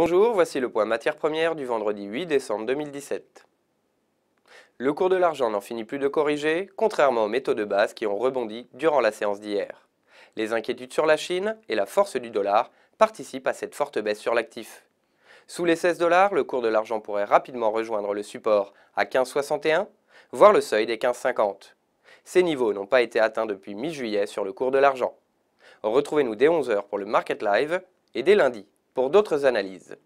Bonjour, voici le point matière première du vendredi 8 décembre 2017. Le cours de l'argent n'en finit plus de corriger, contrairement aux métaux de base qui ont rebondi durant la séance d'hier. Les inquiétudes sur la Chine et la force du dollar participent à cette forte baisse sur l'actif. Sous les 16 dollars, le cours de l'argent pourrait rapidement rejoindre le support à 15,61, voire le seuil des 15,50. Ces niveaux n'ont pas été atteints depuis mi-juillet sur le cours de l'argent. Retrouvez-nous dès 11h pour le Market Live et dès lundi pour d'autres analyses.